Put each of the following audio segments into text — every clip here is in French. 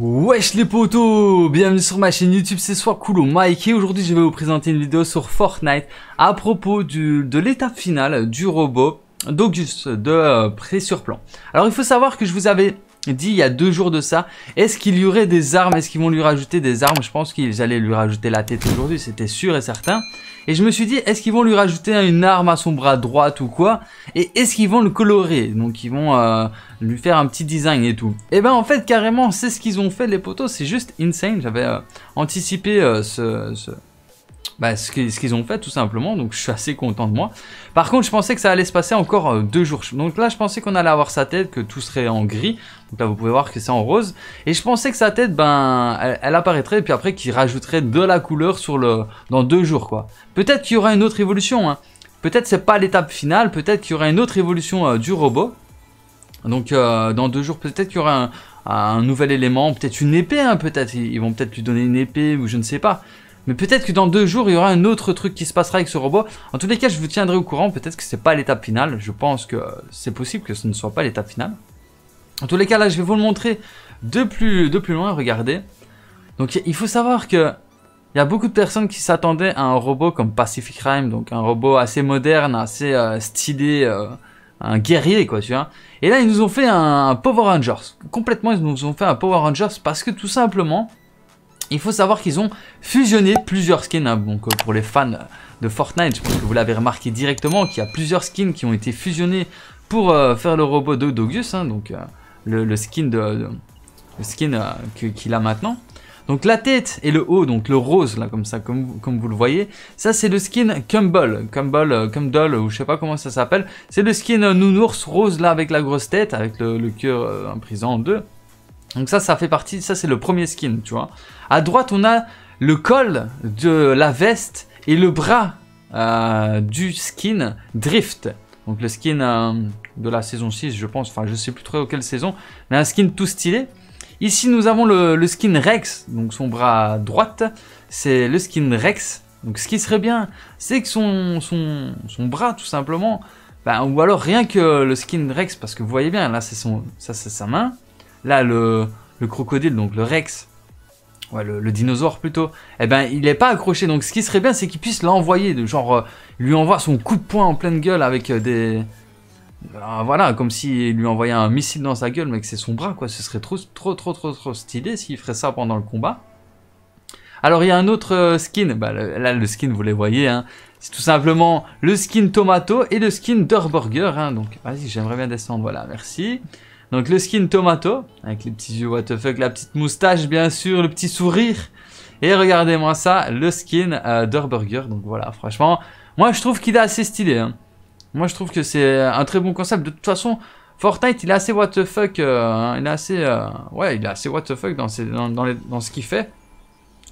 Wesh les potos Bienvenue sur ma chaîne YouTube, c'est Cool ou Mike et aujourd'hui je vais vous présenter une vidéo sur Fortnite à propos du, de l'étape finale du robot d'Auguste de euh, Pré-sur-plan Alors il faut savoir que je vous avais dit il y a deux jours de ça, est-ce qu'il y aurait des armes Est-ce qu'ils vont lui rajouter des armes Je pense qu'ils allaient lui rajouter la tête aujourd'hui, c'était sûr et certain. Et je me suis dit, est-ce qu'ils vont lui rajouter une arme à son bras droit ou quoi Et est-ce qu'ils vont le colorer Donc ils vont euh, lui faire un petit design et tout. Et eh ben en fait, carrément, c'est ce qu'ils ont fait les potos, c'est juste insane. J'avais euh, anticipé euh, ce, bah, ce qu'ils ont fait tout simplement, donc je suis assez content de moi. Par contre, je pensais que ça allait se passer encore euh, deux jours. Donc là, je pensais qu'on allait avoir sa tête, que tout serait en gris. Donc là, vous pouvez voir que c'est en rose. Et je pensais que sa tête, ben, elle, apparaîtrait, et puis après qu'il rajouterait de la couleur sur le, dans deux jours, quoi. Peut-être qu'il y aura une autre évolution, hein. Peut-être c'est pas l'étape finale, peut-être qu'il y aura une autre évolution euh, du robot. Donc euh, dans deux jours, peut-être qu'il y aura un, nouvel élément, peut-être une épée, hein, peut-être ils vont peut-être lui donner une épée ou je ne sais pas. Mais peut-être que dans deux jours, il y aura un autre truc qui se passera avec ce robot. En tous les cas, je vous tiendrai au courant. Peut-être que c'est pas l'étape finale. Je pense que euh, c'est possible que ce ne soit pas l'étape finale. En tous les cas, là, je vais vous le montrer de plus, de plus loin. Regardez. Donc, il faut savoir que il y a beaucoup de personnes qui s'attendaient à un robot comme Pacific Rime, donc un robot assez moderne, assez euh, stylé, euh, un guerrier, quoi, tu vois. Et là, ils nous ont fait un Power Rangers. Complètement, ils nous ont fait un Power Rangers parce que tout simplement, il faut savoir qu'ils ont fusionné plusieurs skins, hein. euh, pour les fans de Fortnite, je pense que vous l'avez remarqué directement, qu'il y a plusieurs skins qui ont été fusionnés pour euh, faire le robot de Dogus, hein. donc euh, le, skin le skin qu'il a maintenant. Donc la tête et le haut, donc le rose là comme ça, comme, comme vous le voyez, ça c'est le skin Cumble, Cumble, Cumble ou je sais pas comment ça s'appelle. C'est le skin nounours rose là avec la grosse tête, avec le, le cœur imprisant en deux. Donc ça, ça fait partie, ça c'est le premier skin, tu vois. À droite, on a le col de la veste et le bras euh, du skin Drift. Donc le skin euh, de la saison 6, je pense, enfin je sais plus trop quelle saison, mais un skin tout stylé. Ici, nous avons le, skin Rex, donc son bras à droite, c'est le skin Rex. Donc ce qui serait bien, c'est que son, son, bras, tout simplement, ben, ou alors rien que le skin Rex, parce que vous voyez bien, là c'est ça c'est sa main, là, le, crocodile, donc le Rex, le, dinosaure plutôt, eh ben il n'est pas accroché. Donc ce qui serait bien, c'est qu'il puisse l'envoyer, genre euh, lui envoie son coup de poing en pleine gueule avec euh, des, euh, voilà, comme s'il lui envoyait un missile dans sa gueule, mais que c'est son bras quoi. Ce serait trop, trop, trop, trop, trop stylé s'il ferait ça pendant le combat. Alors il y a un autre skin, bah, là le skin vous les voyez, hein. c'est tout simplement le skin tomato et le skin Durburger. Hein. Donc vas-y, j'aimerais bien descendre, voilà, merci. Donc le skin Tomato, avec les petits yeux what the fuck, la petite moustache bien sûr, le petit sourire. Et regardez-moi ça, le skin euh, Burger. Donc voilà, franchement, moi je trouve qu'il est assez stylé. Hein. Moi je trouve que c'est un très bon concept. De toute façon, Fortnite il est assez what the fuck. Euh, hein. il est assez, euh, ouais, il est assez what the fuck dans, dans, ce qu'il fait.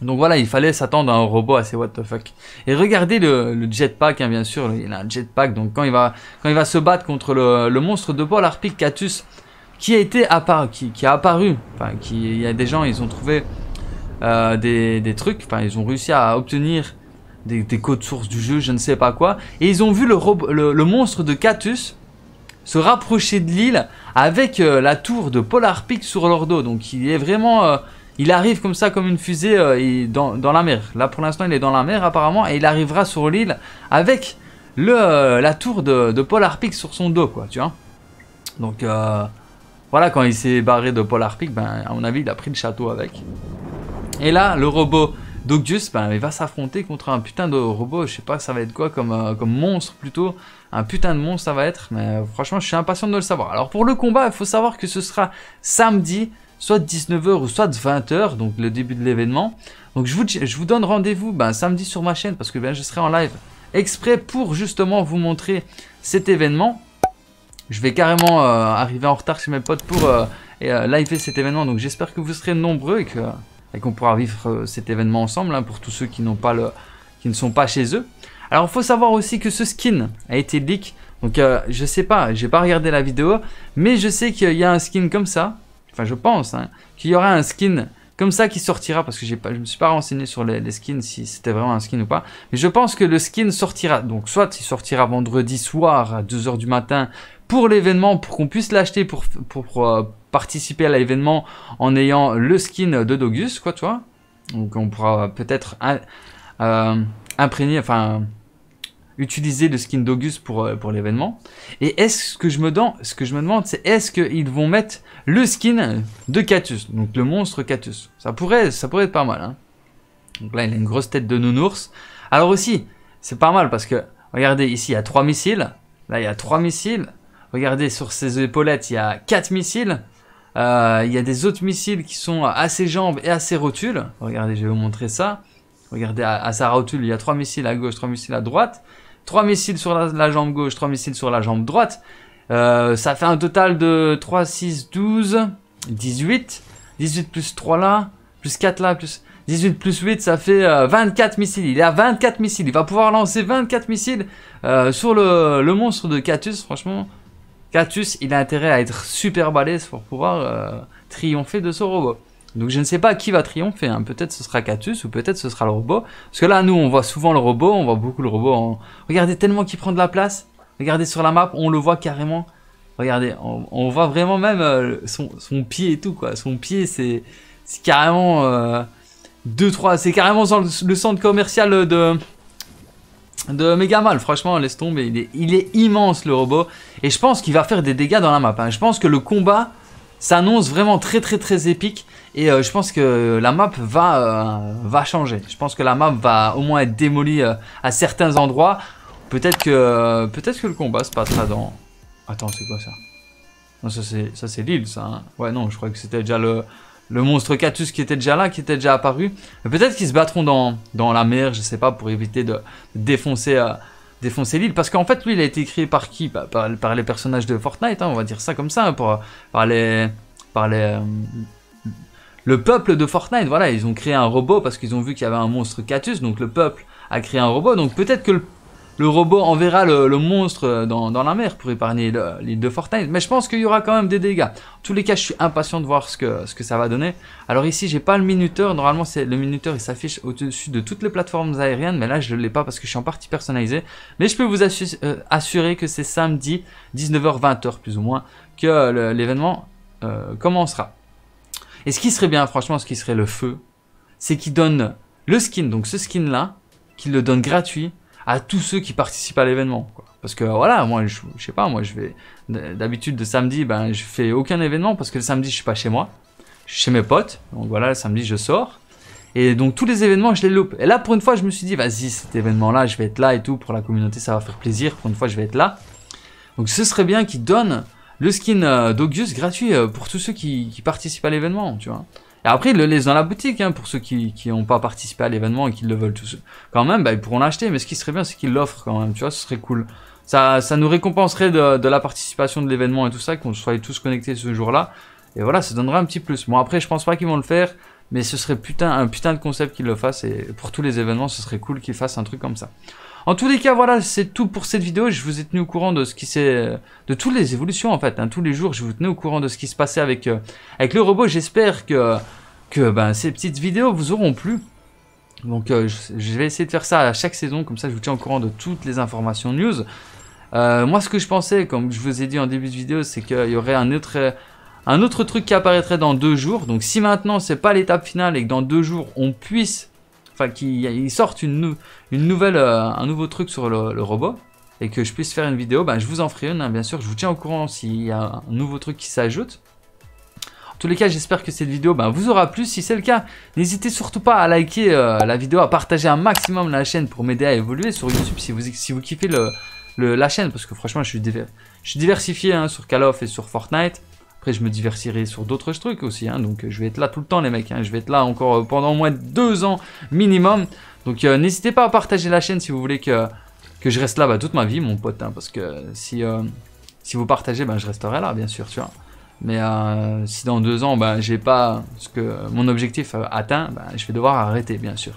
Donc voilà, il fallait s'attendre à un robot assez what the fuck. Et regardez le, jetpack, hein, bien sûr, il a un jetpack. Donc quand il va, quand il va se battre contre le, monstre de Paul Harpicatus, qui a été apparu, qui, qui a apparu, enfin, qui, il y a des gens, ils ont trouvé euh, des, des, trucs, enfin, ils ont réussi à obtenir des, des, codes sources du jeu, je ne sais pas quoi, et ils ont vu le, le, monstre de Catus se rapprocher de l'île avec euh, la tour de Polar Peak sur leur dos, donc il est vraiment... Euh, il arrive comme ça, comme une fusée, dans, dans, la mer. Là, pour l'instant, il est dans la mer, apparemment, et il arrivera sur l'île avec le, la tour de, de Polar Peak sur son dos, quoi, tu vois. Donc, voilà, quand il s'est barré de Polar Peak, ben, à mon avis, il a pris le château avec. Et là, le robot Dogdius, ben, il va s'affronter contre un putain de robot, je sais pas, ça va être quoi comme, euh, comme monstre plutôt un putain de monstre ça va être, mais euh, franchement je suis impatient de le savoir. Alors pour le combat, il faut savoir que ce sera samedi, soit 19h ou soit 20h, donc le début de l'événement. Donc je vous, je vous donne rendez-vous ben, samedi sur ma chaîne parce que ben, je serai en live exprès pour justement vous montrer cet événement. Je vais carrément euh, arriver en retard chez mes potes pour euh, et, euh, cet événement. Donc j'espère que vous serez nombreux et qu'on pourra vivre euh, cet événement ensemble hein, pour tous ceux qui, pas le, qui ne sont pas chez eux. Alors il faut savoir aussi que ce skin a été leak. Donc je sais pas, j'ai pas regardé la vidéo, mais je sais qu'il y a un skin comme ça. Enfin je pense hein, qu'il y aura un skin comme ça qui sortira, parce que j'ai pas, je me suis pas renseigné sur les, skins, si c'était vraiment un skin ou pas. Mais je pense que le skin sortira, donc soit il sortira vendredi soir à 2 heures du matin pour l'événement, pour qu'on puisse l'acheter, pour, euh, participer à l'événement en ayant le skin de Dogus, quoi, toi Donc on pourra peut-être... Euh, imprégner enfin utiliser le skin d'Auguste euh, pour, l'événement. Et est-ce que je me demande, ce que je me demande, c'est est-ce qu'ils vont mettre le skin de Catus, donc le monstre Catus. Ça pourrait, ça pourrait être pas mal. Hein. Donc là, il a une grosse tête de nounours. Alors aussi, c'est pas mal parce que, regardez, ici, il y a trois missiles. Là, il y a trois missiles. Regardez, sur ses épaulettes, il y a quatre missiles. Euh, il y a des autres missiles qui sont à ses jambes et à ses rotules. Regardez, je vais vous montrer ça. Regardez, à, à sa rotule, il y a trois missiles à gauche, trois missiles à droite. 3 missiles sur la, jambe gauche, 3 missiles sur la jambe droite. Euh, ça fait un total de 3, 6, 12, 18. 18 plus 3 là, plus 4 là, plus... 18 plus 8, ça fait 24 euh, missiles. Il est à 24 missiles. Il va pouvoir lancer 24 missiles euh, sur le, le, monstre de Catus. Franchement, Catus, il a intérêt à être super balèze pour pouvoir triompher de ce robot. Donc je ne sais pas qui va triompher, hein. peut-être ce sera Catus ou peut-être ce sera le robot. Parce que là, nous, on voit souvent le robot, on voit beaucoup le robot. En... Regardez tellement qu'il prend de la place. Regardez sur la map, on le voit carrément. Regardez, on, voit vraiment même euh, son, pied et tout, quoi. Son pied, c'est carrément... 2, 3, c'est carrément euh, le centre commercial de, de Megamal, franchement, laisse tomber. Il est, il est, immense le robot. Et je pense qu'il va faire des dégâts dans la map. Hein. Je pense que le combat ça annonce vraiment très très très épique et euh, je pense que la map va, euh, va changer. Je pense que la map va au moins être démolie euh, à certains endroits. Peut-être que, peut-être que le combat se passera dans... Attends, c'est quoi ça Non, ça c'est l'île ça. Hein. ouais, non, je crois que c'était déjà le, le monstre Catus qui était déjà là, qui était déjà apparu. Peut-être qu'ils se battront dans, dans la mer, je sais pas, pour éviter de défoncer défoncer l'île. Parce qu'en fait, lui, il a été créé par qui par, les personnages de Fortnite, hein, on va dire ça comme ça, hein, pour, par les. Par les euh, le peuple de Fortnite, voilà, ils ont créé un robot parce qu'ils ont vu qu'il y avait un monstre Catus, donc le peuple a créé un robot. Donc peut-être que le le robot enverra le, monstre dans, la mer pour épargner l'île de Fortnite. Mais je pense qu'il y aura quand même des dégâts. En tous les cas, je suis impatient de voir ce que, ce que ça va donner. Alors ici, j'ai pas le minuteur. Normalement, c'est le minuteur, il s'affiche au-dessus de toutes les plateformes aériennes. Mais là, je ne l'ai pas parce que je suis en partie personnalisé. Mais je peux vous euh, assurer, que c'est samedi, 19h-20h plus ou moins, que l'événement euh, commencera. Et ce qui serait bien, franchement, ce qui serait le feu, c'est qu'il donne le skin, donc ce skin-là, qu'il le donne gratuit à tous ceux qui participent à l'événement. Parce que voilà, moi, je, sais pas, moi, je vais. D'habitude, de samedi, ben, je fais aucun événement parce que le samedi, je suis pas chez moi. Je suis chez mes potes. Donc voilà, le samedi, je sors. Et donc, tous les événements, je les loupe. Et là, pour une fois, je me suis dit, vas-y, cet événement-là, je vais être là et tout. Pour la communauté, ça va faire plaisir. Pour une fois, je vais être là. Donc, ce serait bien qu'ils donnent le skin euh, d'august gratuit euh, pour tous ceux qui, qui participent à l'événement, tu vois. Et après, ils le laissent dans la boutique, hein, pour ceux qui n'ont pas participé à l'événement et qui le veulent tous. Quand même, bah, ils pourront l'acheter, mais ce qui serait bien, c'est qu'ils l'offrent quand même, tu vois, ce serait cool. Ça, ça nous récompenserait de, la participation de l'événement et tout ça, qu'on soit tous connectés ce jour-là. Et voilà, ça donnerait un petit plus. Bon, après, je pense pas qu'ils vont le faire, mais ce serait putain, un putain de concept qu'ils le fassent. Et pour tous les événements, ce serait cool qu'ils fassent un truc comme ça. En tous les cas, voilà, c'est tout pour cette vidéo. Je vous ai tenu au courant de ce qui s'est, de toutes les évolutions en fait. Hein. Tous les jours, je vous tenais au courant de ce qui se passait avec euh, avec le robot. J'espère que que ben, ces petites vidéos vous auront plu. Donc euh, je, vais essayer de faire ça à chaque saison, comme ça je vous tiens au courant de toutes les informations news. Euh, moi ce que je pensais, comme je vous ai dit en début de vidéo, c'est qu'il y aurait un autre, un autre truc qui apparaîtrait dans deux jours. Donc si maintenant c'est pas l'étape finale et que dans deux jours on puisse enfin qu'il sorte une, nouvelle, euh, un nouveau truc sur le, robot et que je puisse faire une vidéo, bah, je vous en ferai une, hein, bien sûr. Je vous tiens au courant s'il y a un nouveau truc qui s'ajoute. En tous les cas, j'espère que cette vidéo bah, vous aura plu. Si c'est le cas, n'hésitez surtout pas à liker euh, la vidéo, à partager un maximum la chaîne pour m'aider à évoluer sur YouTube si vous, kiffez la chaîne. Parce que franchement, je suis, diversifié hein, sur Call of et sur Fortnite. Après, je me diversifierai sur d'autres trucs aussi. Hein. donc, je vais être là tout le temps, les mecs. Hein. je vais être là encore euh, pendant au moins deux ans minimum. Donc, euh, n'hésitez pas à partager la chaîne si vous voulez que, que je reste là toute ma vie, mon pote. Hein, parce que si, euh, si vous partagez, ben, je resterai là, bien sûr, tu vois. Mais si dans deux ans, je ben, j'ai pas ce que mon objectif atteint, ben, je vais devoir arrêter, bien sûr.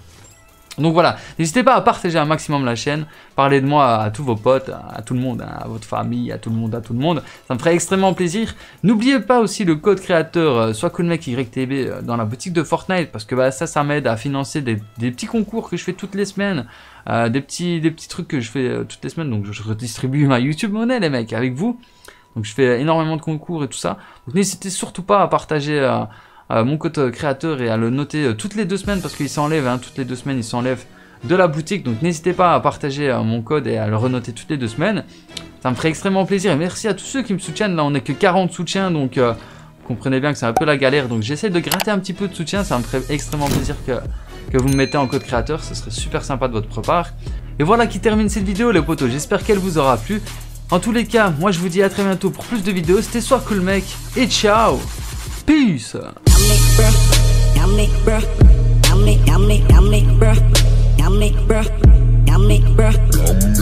Donc voilà, n'hésitez pas à partager un maximum la chaîne, parlez de moi à tous vos potes, à tout le monde, hein, à votre famille, à tout le monde, à tout le monde. Ça me ferait extrêmement plaisir. N'oubliez pas aussi le code créateur euh, soit YTB euh, dans la boutique de Fortnite parce que bah, ça, ça m'aide à financer des, petits concours que je fais toutes les semaines, euh, des, petits, des petits trucs que je fais toutes les semaines. Donc je redistribue ma YouTube monnaie les mecs avec vous. Donc je fais énormément de concours et tout ça. Donc n'hésitez surtout pas à partager. Euh, mon code euh, créateur et à le noter euh, toutes les deux semaines parce qu'il s'enlève, hein, toutes les deux semaines il s'enlève de la boutique. Donc n'hésitez pas à partager mon code et à le renoter toutes les deux semaines. Ça me ferait extrêmement plaisir et merci à tous ceux qui me soutiennent. Là on n'est que 40 soutiens donc vous comprenez bien que c'est un peu la galère. Donc j'essaie de gratter un petit peu de soutien. Ça me ferait extrêmement plaisir que, vous me mettez en code créateur. Ce serait super sympa de votre part. Et voilà qui termine cette vidéo les potos. J'espère qu'elle vous aura plu. En tous les cas, moi je vous dis à très bientôt pour plus de vidéos. C'était Soir Cool Mec et ciao Peace yummy, bruh. Yummy, yummy, yummy, bruh. Yummy, bruh. Yummy, bruh.